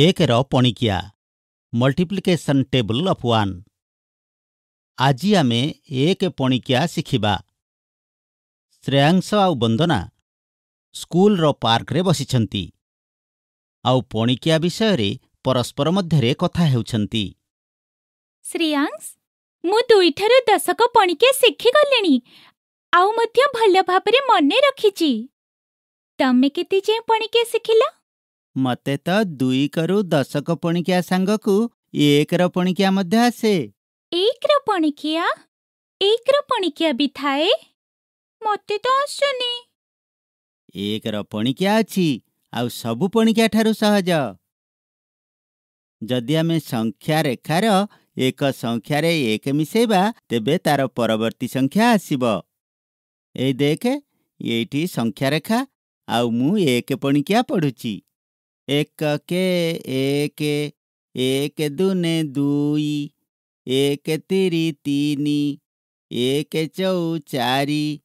acre ପଣିକିଆ multiplication table of one ଆଜି ଆମେ ଏକ ପଣିକିଆ ଶିଖିବା ଶ୍ରେୟାଂଶ ଆଉ ବନ୍ଦନା ସ୍କୁଲର ପାର୍କରେ ବସିଛନ୍ତି ଆଉ ପଣିକିଆ ବିଷୟରେ ପରସ୍ପର ମଧ୍ୟରେ କଥା ହେଉଛନ୍ତି ଶ୍ରେୟାଂଶ ମୁଁ ଦୁଇଠାରୁ ଦଶକ ପଣିକିଆ ଶିଖିଗଲିଣି ଆଉ ମଧ୍ୟ ଭଲ ଭାବରେ ମନେ ରଖିଛି ତମେ କେତେ ଯାଏଁ ପଣିକିଆ ଶିଖିଲ ମୋତେ ତ ଦୁଇକରୁ ଦଶକ ପଣିକିଆ ସାଙ୍ଗକୁ ଏକର ପଣିକିଆ ମଧ୍ୟ ଆସେ ଏକର ପଣିକିଆ ଏକର ପଣିକିଆ ବି ଥାଏ ମତେ ତ ଆସୁନି ଏକର ପଣିକିଆ ଅଛି ଆଉ ସବୁ ପଣିକିଆ ଠାରୁ ସହଜ ଯଦି ଆମେ ସଂଖ୍ୟା ରେଖାର ଏକ ସଂଖ୍ୟାରେ ଏକ ମିଶେଇବା ତେବେ ତାର ପରବର୍ତ୍ତୀ ସଂଖ୍ୟା ଆସିବ ଏଇ ଦେଖେ ଏଇଠି ସଂଖ୍ୟା ରେଖା ଆଉ ମୁଁ ଏକ ପଣିକିଆ ପଢ଼ୁଛି एक के एक एक दुने दुई एक तिरी तीन एक चौ चारि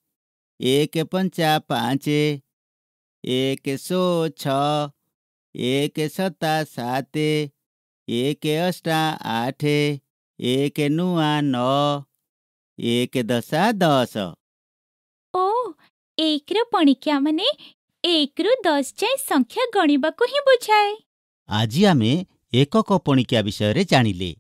एक पंचा पाँच एक सौ छ एक सता सात एक अष्टा आठ एक नुआ नौ एक दशा दस ଓ ଏକର ପଣିକିଆମାନେ ଏକରୁ ଦଶ ଯାଏଁ ସଂଖ୍ୟା ଗଣିବାକୁ ହିଁ ବୁଝାଏ ଆଜି ଆମେ ଏକକ ପଣିକିଆ ବିଷୟରେ ଜାଣିଲେ